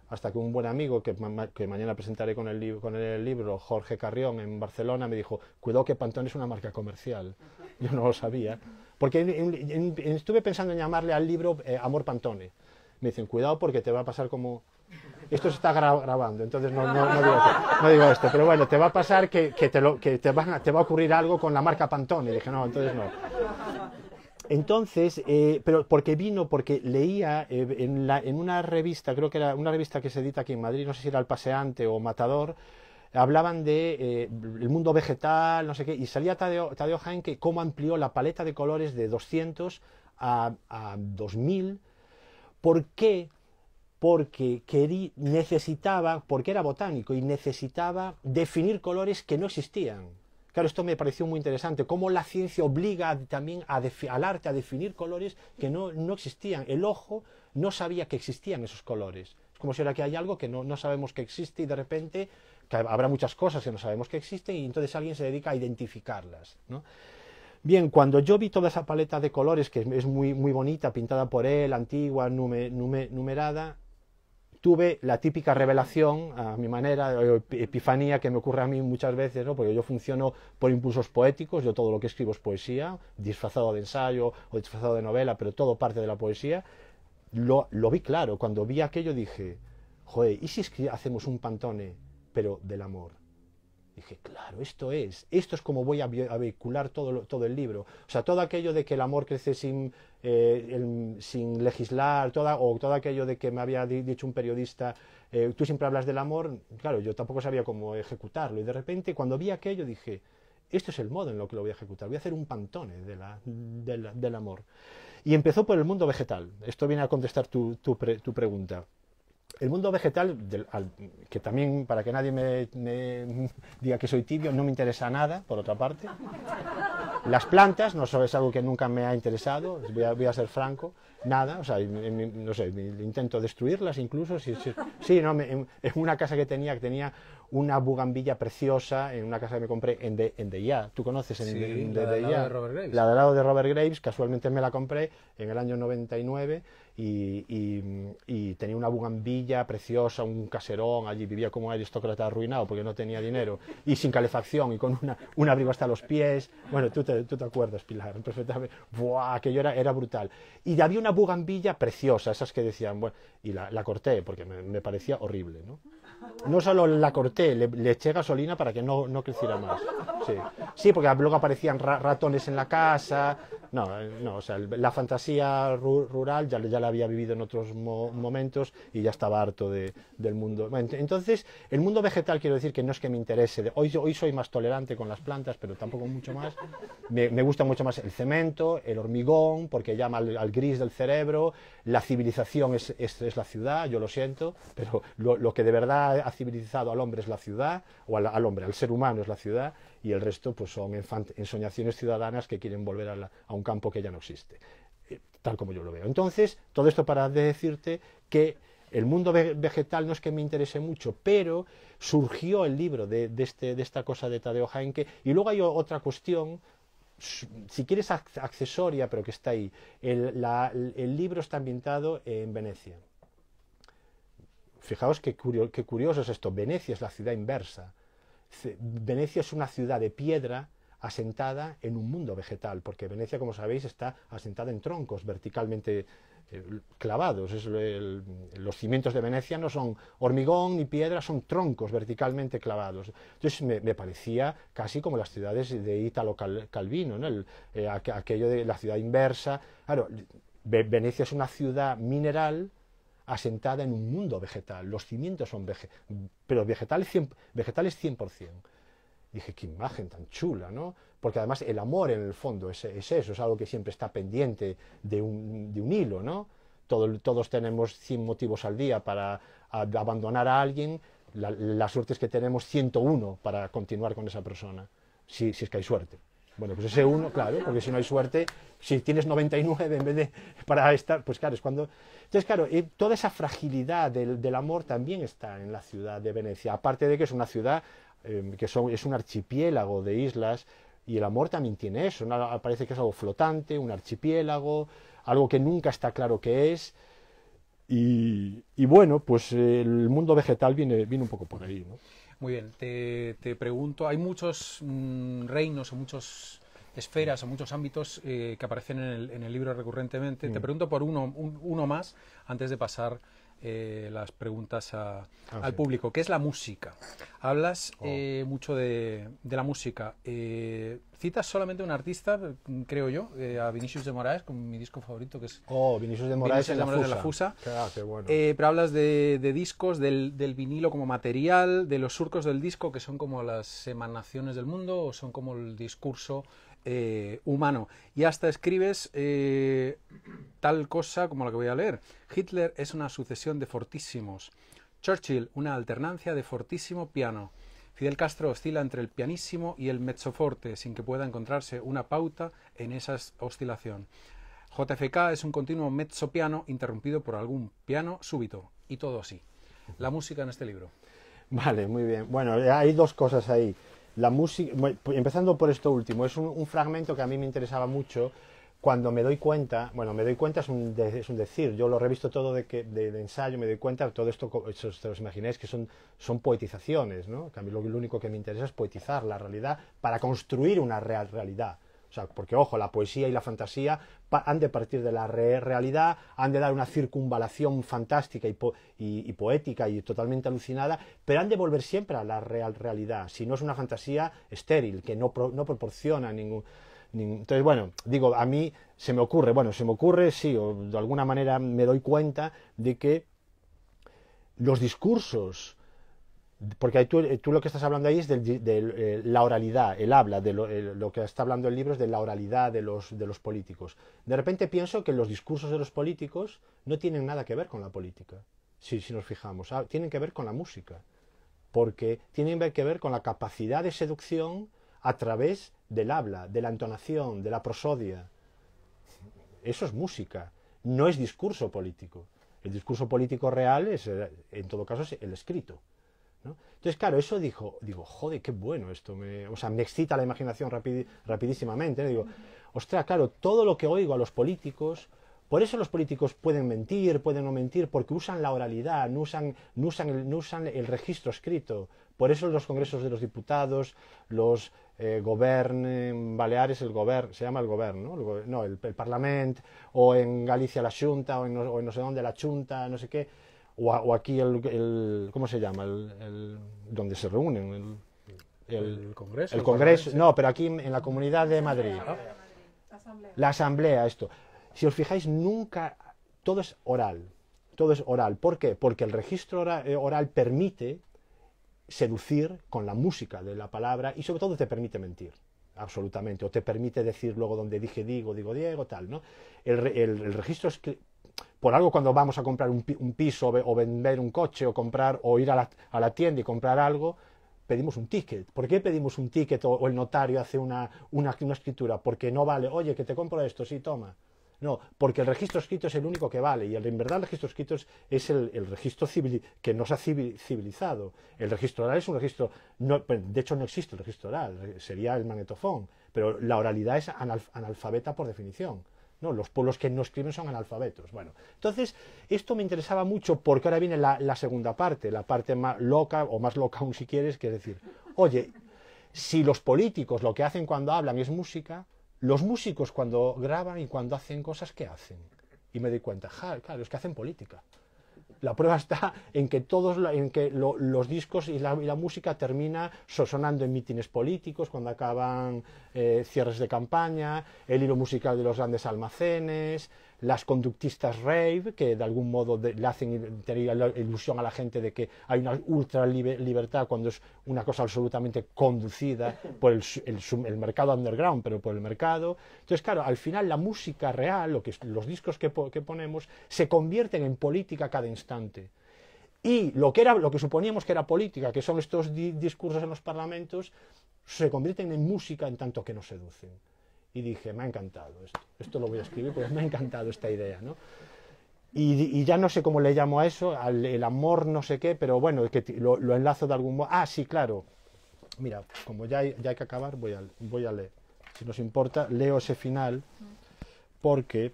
hasta que un buen amigo, que, mañana presentaré con el, con el libro, Jorge Carrión, en Barcelona, me dijo, cuidado que Pantone es una marca comercial. Yo no lo sabía. Porque estuve pensando en llamarle al libro eh, Amor Pantone. Me dicen, cuidado porque te va a pasar como... Esto se está grabando, entonces no, no, digo, esto. Pero bueno, te va a pasar que, te, te va a ocurrir algo con la marca Pantone. Y dije, no, entonces no. Entonces, eh, pero porque vino, porque leía eh, en, una revista, creo que era una revista que se edita aquí en Madrid, no sé si era El Paseante o Matador, hablaban de eh, el mundo vegetal, no sé qué, y salía Tadeo, Tadeo que cómo amplió la paleta de colores de 200 a, 2000. ¿Por qué? Porque querí, necesitaba, porque era botánico y necesitaba definir colores que no existían. Claro, esto me pareció muy interesante, cómo la ciencia obliga también al arte a definir colores que no, existían. El ojo no sabía que existían esos colores. Es como si ahora que hay algo que no, sabemos que existe y de repente habrá muchas cosas que no sabemos que existen y entonces alguien se dedica a identificarlas. Bien, cuando yo vi toda esa paleta de colores, que es muy, bonita, pintada por él, antigua, numerada, tuve la típica revelación, a mi manera, epifanía que me ocurre a mí muchas veces, ¿no? porque yo funciono por impulsos poéticos, yo todo lo que escribo es poesía, disfrazado de ensayo o disfrazado de novela, pero todo parte de la poesía. Lo, vi claro, cuando vi aquello dije, joder, ¿y si es que hacemos un pantone, pero del amor? Dije, claro, esto es, esto es como voy a, vehicular todo, todo el libro. O sea, todo aquello de que el amor crece sin, eh, sin legislar, toda, o todo aquello de que me había dicho un periodista, eh, tú siempre hablas del amor, claro, yo tampoco sabía cómo ejecutarlo. Y de repente, cuando vi aquello, dije, esto es el modo en lo que lo voy a ejecutar, voy a hacer un pantone del amor. Y empezó por el mundo vegetal. Esto viene a contestar tu, tu pregunta el mundo vegetal, que también para que nadie me, diga que soy tibio, no me interesa nada, por otra parte. Las plantas, no es algo que nunca me ha interesado, voy a, ser franco, nada, o sea, no sé, intento destruirlas incluso. sí, no, en una casa que tenía, que tenía una bugambilla preciosa en una casa que me compré en de, en ya. ¿Tú conoces en, sí, de, la de, Robert Graves. La del lado de Robert Graves, casualmente me la compré en el año 99 y, tenía una bugambilla preciosa, un caserón, allí vivía como un aristócrata arruinado porque no tenía dinero y sin calefacción y con una, un abrigo hasta los pies. Bueno, tú te, tú te acuerdas, Pilar, perfectamente. Buah, aquello era, era brutal. Y había una bugambilla preciosa, esas que decían, bueno, y la, corté porque me parecía horrible, ¿no? No solo la corté, le, eché gasolina para que no, creciera más. Sí. sí. porque luego aparecían ratones en la casa. No, no, o sea, la fantasía rural ya, ya la había vivido en otros momentos y ya estaba harto del mundo. entonces, el mundo vegetal quiero decir que no es que me interese. Hoy, hoy soy más tolerante con las plantas, pero tampoco mucho más. Me, gusta mucho más el cemento, el hormigón, porque llama al gris del cerebro, la civilización es, es, la ciudad, yo lo siento, pero lo, que de verdad ha civilizado al hombre es la ciudad, o al, hombre, al ser humano es la ciudad, y el resto pues, son ensoñaciones ciudadanas que quieren volver a, un campo que ya no existe, eh, tal como yo lo veo. Entonces, todo esto para decirte que el mundo vegetal no es que me interese mucho, pero surgió el libro de, este, de esta cosa de Tadeo Jaenke. Y luego hay otra cuestión si quieres, accesoria, pero que está ahí. El, libro está ambientado en Venecia. Fijaos qué, qué curioso es esto. Venecia es la ciudad inversa. Venecia es una ciudad de piedra asentada en un mundo vegetal, porque Venecia, como sabéis, está asentada en troncos verticalmente clavados. los cimientos de Venecia no son hormigón ni piedra, son troncos verticalmente clavados. Entonces me, parecía casi como las ciudades de Ítalo Calvino, eh, aquello de la ciudad inversa. Claro, Venecia es una ciudad mineral asentada en un mundo vegetal. Los cimientos son vegetales pero vegetales cien Vegetales 100% dije, qué imagen tan chula, ¿no? Porque además el amor en el fondo es, es eso, es algo que siempre está pendiente de un, de un hilo, ¿no? todos todos tenemos 100 motivos al día para abandonar a alguien, la, suerte es que tenemos 101 para continuar con esa persona, si, si es que hay suerte. Bueno, pues ese uno, claro, porque si no hay suerte, si tienes 99 en vez de para estar, pues claro, es cuando... Entonces, claro, toda esa fragilidad del, del, amor también está en la ciudad de Venecia, aparte de que es una ciudad Em, que son, es un archipiélago de islas, y el amor también tiene eso, parece que es algo flotante, un archipiélago, algo que nunca está claro que es, y, bueno, pues el mundo vegetal viene, viene un poco por ahí. Muy bien, te, pregunto, hay muchos mm, reinos o muchas esferas o muchos ámbitos eh, que aparecen en el, libro recurrentemente. Te mm. pregunto por uno, uno más antes de pasar eh, las preguntas ah, al público, que es la música. Hablas oh. eh, mucho de, la música. Eh, citas solamente un artista, creo yo, a Vinicius de Moraes, con mi disco favorito, que es... Oh, Vinicius de Moraes, de, la Fusa. Ah, pero hablas de, discos, del, vinilo como material, de los surcos del disco, que son como las emanaciones del mundo, o son como el discurso eh, humano. Y hasta escribes eh, tal cosa como la que voy a leer. Hitler es una sucesión de fortísimos. Churchill, una alternancia de fortísimo piano. Fidel Castro oscila entre el pianísimo y el mezzoforte, sin que pueda encontrarse una pauta en esa oscilación. JFK es un continuo mezzo piano interrumpido por algún piano súbito, y todo así. La música en este libro. Vale, muy bien. Bueno, hay dos cosas ahí. La música, pues, empezando por esto último, es un, fragmento que a mí me interesaba mucho cuando me doy cuenta, bueno, me doy cuenta es un, decir, yo lo revisto todo de, que, ensayo, me doy cuenta, todo esto, eso, te imagináis que son, poetizaciones, ¿no? Que a mí lo, lo único que me interesa es poetizar la realidad para construir una real realidad. O sea, porque ojo, la poesía y la fantasía han de partir de la realidad, han de dar una circunvalación fantástica y, poética y totalmente alucinada, pero han de volver siempre a la real realidad, si no es una fantasía estéril, que no, no proporciona ningún... Entonces, bueno, digo, a mí se me ocurre, bueno, se me ocurre, sí, o de alguna manera me doy cuenta de que los discursos porque eh, tú, lo que estás hablando ahí es de, eh, la oralidad, el habla, de lo, que está hablando el libro es de la oralidad de los, políticos. De repente pienso que los discursos de los políticos no tienen nada que ver con la política, si, nos fijamos, ah, tienen que ver con la música, porque tienen que ver con la capacidad de seducción a través del habla, de la entonación, de la prosodia. Eso es música, no es discurso político. El discurso político real es, eh, en todo caso, el escrito. Entonces, claro, eso dijo, digo, joder, qué bueno esto, me, o sea, me excita la imaginación rapidísimamente, digo, ostras, claro, todo lo que oigo a los políticos, por eso los políticos pueden mentir, pueden no mentir, porque usan la oralidad, no usan, no usan, no usan el registro escrito. Por eso los congresos de los diputados, los eh, en Baleares, el gobern, se llama el gobierno, ¿no? El, no, el, o en Galicia la Junta, o en, no sé dónde la Junta, no sé qué o, aquí el, ¿cómo se llama? El, donde se reúnen. El, Congreso. El Congreso, no, pero aquí en, la Comunidad de Madrid. Asamblea. La Asamblea, esto. Si os fijáis, nunca, todo es oral. Todo es oral. ¿Por qué? Porque el registro eh, oral, permite seducir con la música de la palabra y sobre todo te permite mentir absolutamente, o te permite decir luego donde dije digo, digo Diego, tal, ¿no? El, el, el registro por algo cuando vamos a comprar un, piso o vender un coche o comprar o ir a la, tienda y comprar algo, pedimos un ticket. ¿Por qué pedimos un ticket o, el notario hace una, una, escritura? Porque no vale, oye, que te compro esto, sí, toma. No, porque el registro escrito es el único que vale y el, en verdad el registro escrito es, el, registro civil, que se ha civilizado. El registro oral es un registro, no, pues, de hecho no existe el registro oral, sería el magnetofón, pero la oralidad es analfabeta por definición. No, los pueblos que no escriben son analfabetos. Bueno, entonces esto me interesaba mucho porque ahora viene la, segunda parte, la parte más loca o más loca aún si quieres, que es decir, oye, si los políticos lo que hacen cuando hablan es música, los músicos cuando graban y cuando hacen cosas, ¿qué hacen? Y me di cuenta, ja, claro, es que hacen política. La prueba está en que todos en que los discos y la, música termina sosonando en mítines políticos cuando acaban eh, cierres de campaña, el hilo musical de los grandes almacenes, las conductistas rave, que de algún modo le hacen ilusión a la gente de que hay una ultra libertad cuando es una cosa absolutamente conducida por el, mercado underground, pero por el mercado. Entonces, claro, al final la música real, lo los discos que, ponemos, se convierten en política cada instante. Y lo que, era, lo que suponíamos que era política, que son estos discursos en los parlamentos, se convierten en música en tanto que nos seducen y dije, me ha encantado esto, esto lo voy a escribir porque me ha encantado esta idea, ¿no? Y, ya no sé cómo le llamo a eso, al el amor no sé qué, pero bueno, que lo, enlazo de algún modo. Ah, sí, claro. Mira, como ya hay, ya hay que acabar, voy a, voy a leer. Si nos importa, leo ese final porque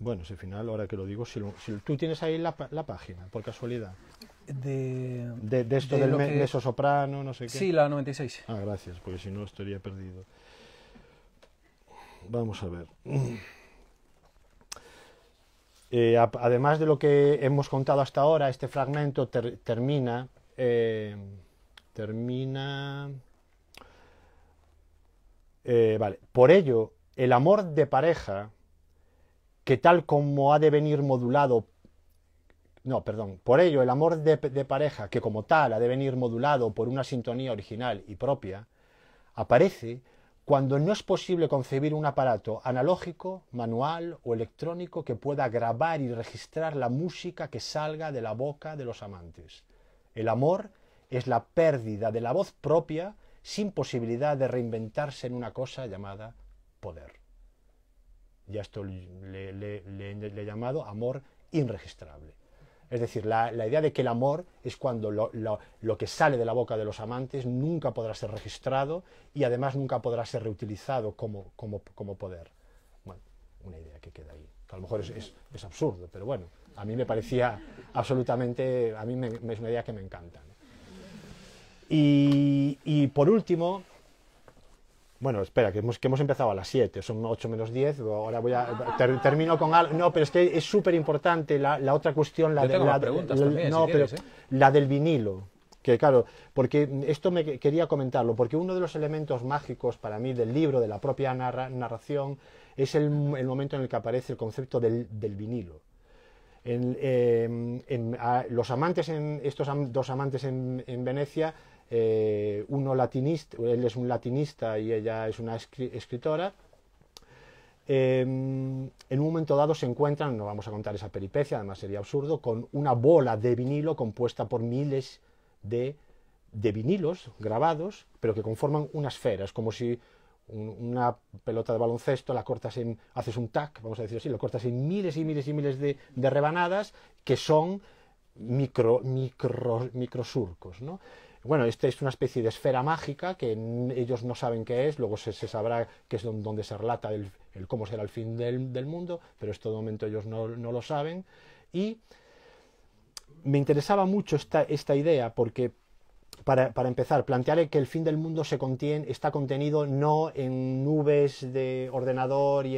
bueno, ese final, ahora que lo digo, si, tú tienes ahí la, página, por casualidad. De, de, esto del soprano, no sé qué. Sí, la 96. Ah, gracias, porque si no estaría perdido. Vamos a ver. Eh, además de lo que hemos contado hasta ahora, este fragmento termina, eh, termina, eh, vale. Por ello, el amor de pareja, que tal como ha de venir modulado, no, perdón, por ello el amor de pareja, que como tal ha de venir modulado por una sintonía original y propia, aparece cuando no es posible concebir un aparato analógico, manual o electrónico que pueda grabar y registrar la música que salga de la boca de los amantes. El amor es la pérdida de la voz propia sin posibilidad de reinventarse en una cosa llamada poder. Ya esto le, he llamado amor inregistrable. Es decir, la, idea de que el amor es cuando lo, que sale de la boca de los amantes nunca podrá ser registrado y además nunca podrá ser reutilizado como, poder. Bueno, una idea que queda ahí, que a lo mejor es, absurdo, pero bueno, a mí me parecía absolutamente, a mí me, es una idea que me encanta. y, por último, bueno, espera, que hemos, empezado a las 7, son 8 menos 10, ahora voy a, ah. termino con algo. No, pero es que es súper importante la, otra cuestión, la, de, la, del vinilo. Que claro, porque esto me quería comentarlo, porque uno de los elementos mágicos para mí del libro, de la propia narración, es el, momento en el que aparece el concepto del, vinilo. En, eh, los amantes, en, estos dos amantes en Venecia, eh, uno latinista, él es un latinista y ella es una escritora. Em, en un momento dado se encuentran, no vamos a contar esa peripecia, además sería absurdo, con una bola de vinilo compuesta por miles de, vinilos grabados, pero que conforman una esfera. Es como si una pelota de baloncesto la cortas en, haces un tac, vamos a decir así, lo cortas en miles y miles y miles de, rebanadas que son micro, micro, microsurcos. ¿no? bueno, esta es una especie de esfera mágica que ellos no saben qué es, luego se, sabrá que es donde se relata cómo será el fin del, mundo, pero en este momento ellos no, lo saben. Y me interesaba mucho esta, idea porque, para, empezar, plantearé que el fin del mundo está contenido no en nubes de ordenador y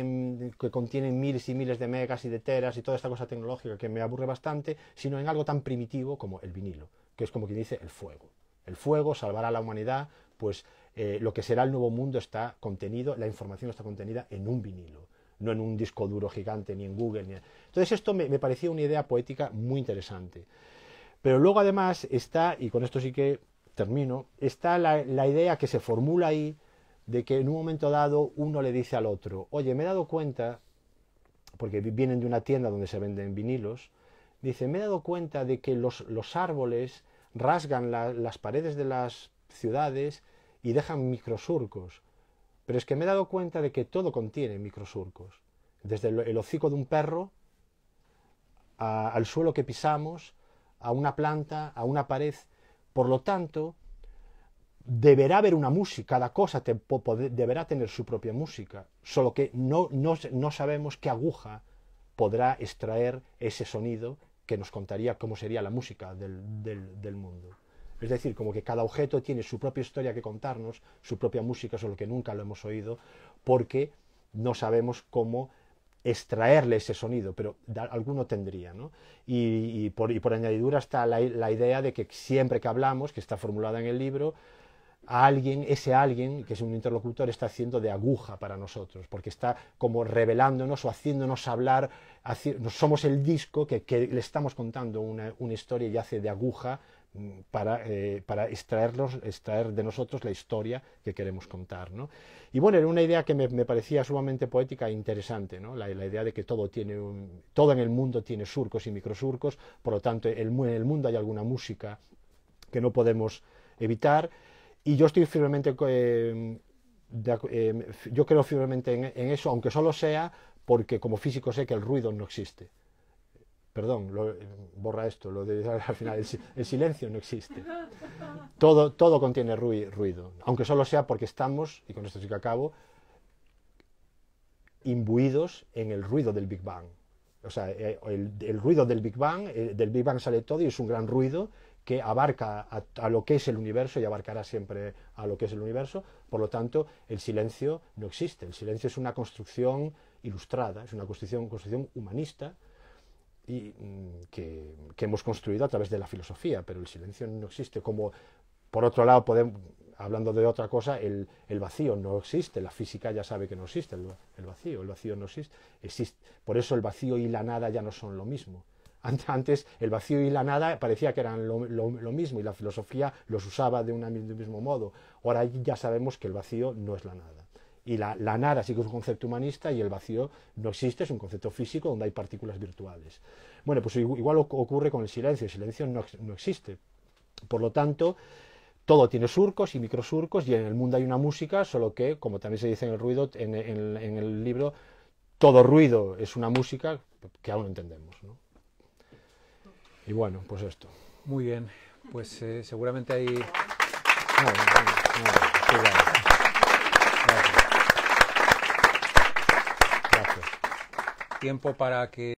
que contienen miles y miles de megas y de teras y toda esta cosa tecnológica que me aburre bastante, sino en algo tan primitivo como el vinilo, que es como quien dice el fuego el fuego, salvará a la humanidad, pues eh, lo que será el nuevo mundo está contenido, la información está contenida en un vinilo, no en un disco duro gigante, ni en Google. Ni... Entonces esto me, parecía una idea poética muy interesante. Pero luego además está, y con esto sí que termino, está la, idea que se formula ahí de que en un momento dado uno le dice al otro, oye, me he dado cuenta, porque vienen de una tienda donde se venden vinilos, dice, me he dado cuenta de que los árboles rasgan las paredes de las ciudades y dejan microsurcos. Pero es que me he dado cuenta de que todo contiene microsurcos. Desde el, hocico de un perro al suelo que pisamos, a una planta, a una pared. Por lo tanto, deberá haber una música, cada cosa deberá tener su propia música, solo que no sabemos qué aguja podrá extraer ese sonido que nos contaría cómo sería la música del, mundo. Es decir, como que cada objeto tiene su propia historia que contarnos, su propia música, solo que nunca lo hemos oído, porque no sabemos cómo extraerle ese sonido, pero alguno tendría, Y, por, añadidura está la, idea de que siempre que hablamos, que está formulada en el libro, a alguien, ese alguien que es un interlocutor está haciendo de aguja para nosotros, porque está como revelándonos o haciéndonos hablar, somos el disco que, le estamos contando una, historia y hace de aguja mm, eh, para, extraerlos, extraer de nosotros la historia que queremos contar. ¿no? Y bueno, era una idea que me, parecía sumamente poética e interesante, ¿no? la, idea de que todo, tiene todo en el mundo tiene surcos y microsurcos, por lo tanto el, en el mundo hay alguna música que no podemos evitar y yo estoy firmemente, eh, eh, yo creo firmemente en, eso, aunque solo sea porque como físico sé que el ruido no existe. Perdón, eh, borra esto, lo de al final, el, silencio no existe. Todo, todo contiene ruido, aunque solo sea porque estamos, y con esto sí que acabo, imbuidos en el ruido del Big Bang. O sea, el, ruido del Big Bang, del Big Bang sale todo y es un gran ruido que abarca a, lo que es el universo y abarcará siempre a lo que es el universo. Por lo tanto, el silencio no existe. El silencio es una construcción ilustrada, es una construcción, construcción humanista y, mm, que, hemos construido a través de la filosofía, pero el silencio no existe. Como, por otro lado, podemos, hablando de otra cosa, el, el vacío no existe. La física ya sabe que no existe el, vacío. El vacío no existe. Por eso el vacío y la nada ya no son lo mismo. Antes el vacío y la nada parecía que eran lo, mismo y la filosofía los usaba de, un mismo modo. Ahora ya sabemos que el vacío no es la nada. Y la, nada sí que es un concepto humanista y el vacío no existe, es un concepto físico donde hay partículas virtuales. Bueno, pues igual ocurre con el silencio, el silencio no, existe. Por lo tanto, todo tiene surcos y microsurcos y en el mundo hay una música, solo que, como también se dice en el ruido, en, en el libro, todo ruido es una música que aún no entendemos. ¿no? Y bueno, pues esto. Muy bien, pues eh, seguramente hay... Gracias. Gracias. Tiempo para que...